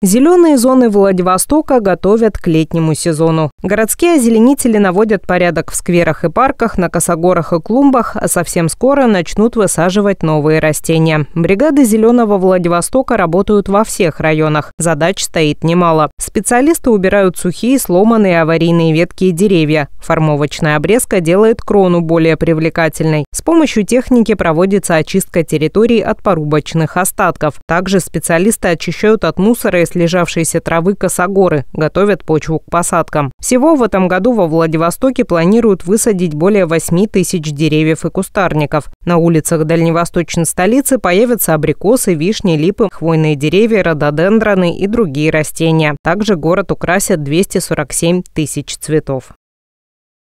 Зеленые зоны Владивостока готовят к летнему сезону. Городские озеленители наводят порядок в скверах и парках, на косогорах и клумбах, а совсем скоро начнут высаживать новые растения. Бригады зеленого Владивостока работают во всех районах. Задач стоит немало. Специалисты убирают сухие, сломанные, аварийные ветки и деревья. Формовочная обрезка делает крону более привлекательной. С помощью техники проводится очистка территорий от порубочных остатков. Также специалисты очищают от мусора и с травы косогоры, готовят почву к посадкам. Всего в этом году во Владивостоке планируют высадить более 8 тысяч деревьев и кустарников. На улицах дальневосточной столицы появятся абрикосы, вишни, липы, хвойные деревья, рододендроны и другие растения. Также город украсят 247 тысяч цветов.